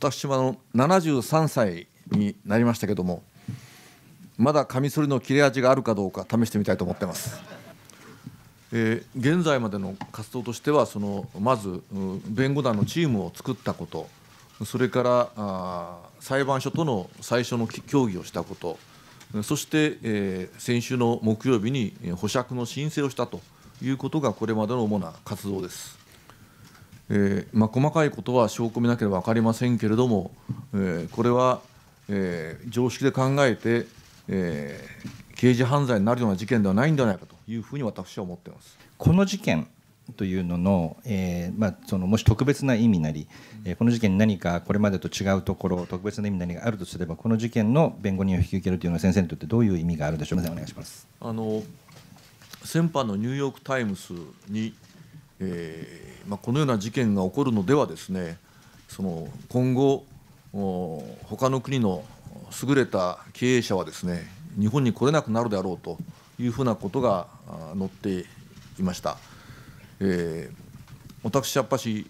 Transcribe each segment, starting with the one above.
私はの73歳になりましたけどもまだカミソリの切れ味があるかどうか試してみたいと思ってます。えー、現在までの活動としてはそのまず弁護団のチームを作ったことそれからあ裁判所との最初の協議をしたことそして、えー、先週の木曜日に保釈の申請をしたということがこれまでの主な活動です。えー、まあ、細かいことは証拠見なければ分かりませんけれども、えー、これは、えー、常識で考えて、え刑事犯罪になるような事件ではないんではないかというふうに私は思ってますこの事件というのの,、えまあ、そのもし特別な意味なり、えこの事件に何かこれまでと違うところ特別な意味なりがあるとすればこの事件の弁護人を引き受けるというのは先生にとってどういう意味があるでしょうかお願いします。あの先般のニューヨーク・タイムズにえーまあ、このような事件が起こるのではですねその今後他の国の優れた経営者はですね日本に来れなくなるであろうというふうなことが載っていました、えー、私やっぱし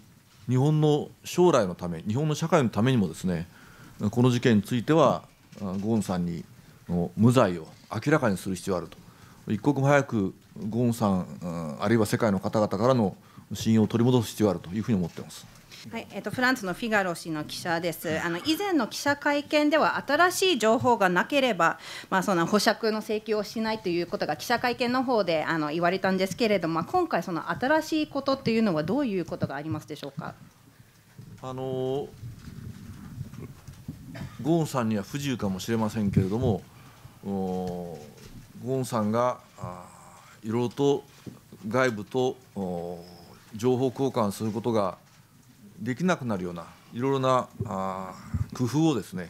日本の将来のため日本の社会のためにもですねこの事件についてはゴーンさんに無罪を明らかにする必要があると一刻も早くゴーンさん、あるいは世界の方々からの信用を取り戻す必要があるというふうに思っています。はいえっと、フランスのフィガロ氏の記者です、あの以前の記者会見では、新しい情報がなければ、まあ、その保釈の請求をしないということが記者会見の方であの言われたんですけれども、まあ、今回、その新しいことっていうのは、どういうことがありますでしょうか。あのゴーンさんには不自由かもしれませんけれども、ゴーンさんがあいろいろと外部と情報交換することができなくなるようないろいろなあ工夫をですね、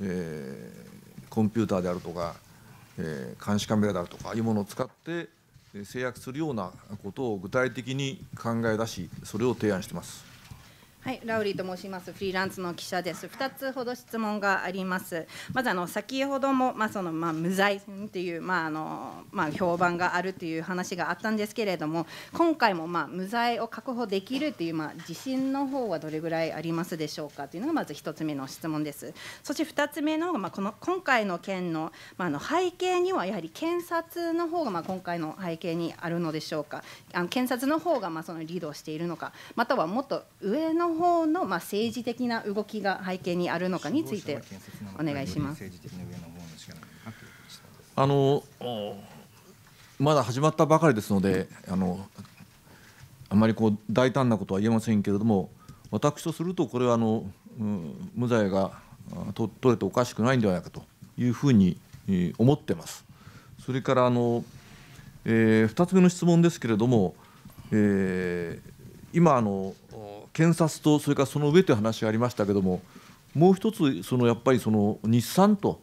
えー、コンピューターであるとか、えー、監視カメラであるとかいうものを使って制約するようなことを具体的に考え出しそれを提案しています。はい、ラウリーと申します。フリーランスの記者です。2つほど質問があります。まずあの先ほどもまあ、そのまあ、無罪っていうまああのまあ、評判があるという話があったんですけれども、今回もまあ、無罪を確保できるというまあ自信の方はどれぐらいありますでしょうかというのがまず1つ目の質問です。そして2つ目のまあ、この今回の件のまあ、あの背景にはやはり検察の方がまあ今回の背景にあるのでしょうか。あの検察の方がまあそのリードしているのか、またはもっと上の方のまあ政治的な動きが背景にあるのかについてお願いします。あのまだ始まったばかりですので、あのあまりこう大胆なことは言えませんけれども、私とするとこれはあの、うん、無罪が取れておかしくないんではないかというふうに思ってます。それからあの、えー、2つ目の質問ですけれども、えー、今あの検察とそれからその上という話がありましたけども、もう一つ、そのやっぱりその日産と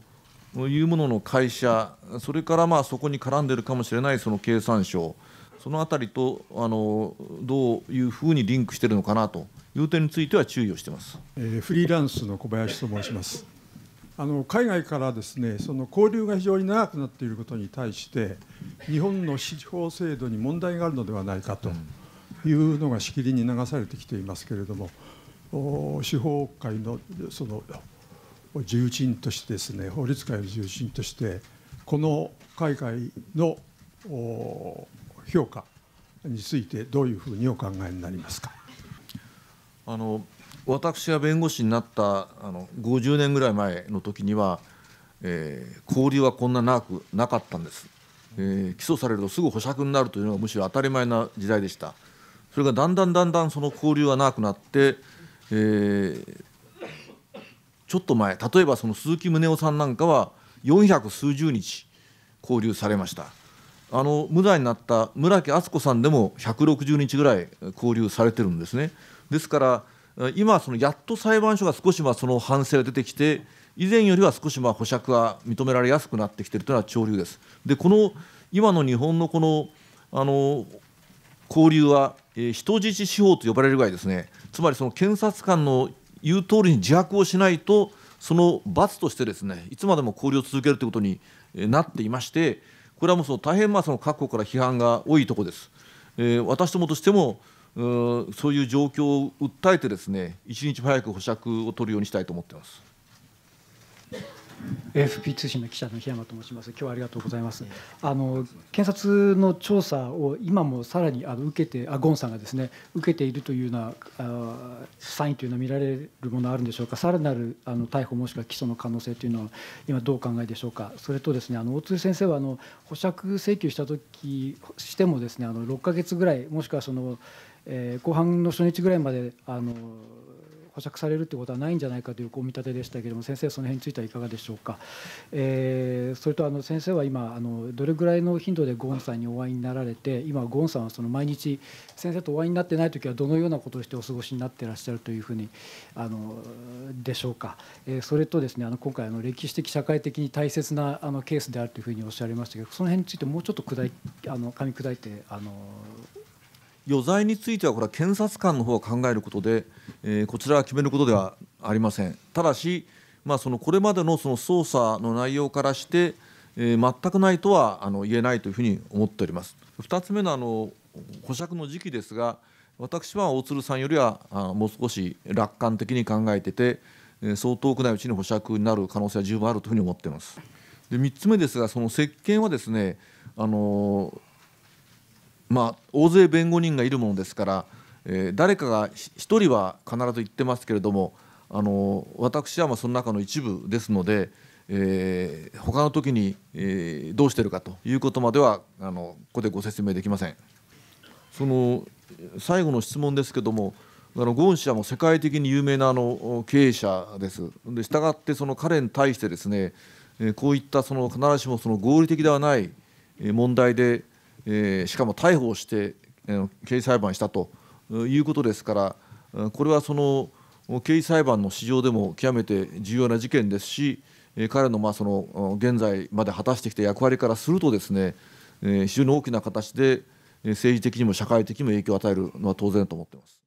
いうものの会社、それからまあそこに絡んでいるかもしれないその経産省、そのあたりとあのどういうふうにリンクしているのかなという点については注意をしてます、えー、フリーランスの小林と申します。あの海外からですねその交流が非常に長くなっていることに対して日本の司法制度に問題があるのではないかと。うんいうのがしきりに流されてきていますけれども司法界のその重鎮としてですね法律界の重鎮としてこの海外の評価についてどういうふうにお考えになりますか。あの私が弁護士になったあの50年ぐらい前の時には、えー、交流はこんな長くなかったんです、えー、起訴されるとすぐ保釈になるというのがむしろ当たり前な時代でしたそれがだんだんだんだんその交流はなくなって、えー、ちょっと前例えばその鈴木宗男さんなんかは400数十日交流されましたあの無罪になった村木敦子さんでも160日ぐらい交流されてるんですねですから今そのやっと裁判所が少しまあその反省が出てきて以前よりは少しまあ保釈が認められやすくなってきてるというのは潮流です。でこの今の日本のこのあの交流は、えー、人質司法と呼ばれるぐらいですねつまりその検察官の言う通りに自白をしないとその罰としてですねいつまでも交流を続けるということになっていましてこれはもうその大変まあその各国から批判が多いところです。えー、私どもとしてもうそういう状況を訴えてですね一日も早く保釈を取るようにしたいと思っています。AFP 通信の記者の檜山と申します。今日はありがとうございます。あの検察の調査を今もさらにあの受けてあゴンさんがですね受けているというようなあサインというのは見られるものあるんでしょうか。さらなるあの逮捕もしくは起訴の可能性というのは今どうお考えでしょうか。それとですねあの大津先生はあの保釈請求した時してもですねあの6ヶ月ぐらいもしくはその、えー、後半の初日ぐらいまであの保釈されるということはないんじゃないかというお見立てでしたけれども、先生、その辺についてはいかがでしょうか。えー、それとあの先生は今あの、どれぐらいの頻度でゴーンさんにお会いになられて、今、ゴーンさんはその毎日、先生とお会いになってないときは、どのようなことをしてお過ごしになってらっしゃるというふうにあのでしょうか、えー、それとですねあの今回あの、歴史的、社会的に大切なあのケースであるというふうにおっしゃいましたけど、その辺について、もうちょっと砕いあの噛み砕いてあの余罪についてはこれは検察官の方が考えることで、えー、こちらが決めることではありません。ただし、まあ、そのこれまでのその捜査の内容からして、えー、全くないとはあの言えないというふうに思っております。2つ目のあの保釈の時期ですが私は大鶴さんよりはあもう少し楽観的に考えてて、えー、そう遠くないうちに保釈になる可能性は十分あるというふうに思っています。で三つ目ですがその石鹸はですねあのーまあ、大勢弁護人がいるものですから、えー、誰かが1人は必ず言ってますけれどもあの私はまその中の一部ですので、えー、他の時に、えー、どうしてるかということまではあのここでご説明できません。その最後の質問ですけどもあのゴーン氏はもう世界的に有名なあの経営者です。で従ってその彼に対してですねこういったその必ずしもその合理的ではない問題でえー、しかも逮捕をして、えー、刑事裁判したということですからこれはその刑事裁判の史上でも極めて重要な事件ですし彼のまあその現在まで果たしてきた役割からするとですね非常に大きな形で政治的にも社会的にも影響を与えるのは当然だと思っています。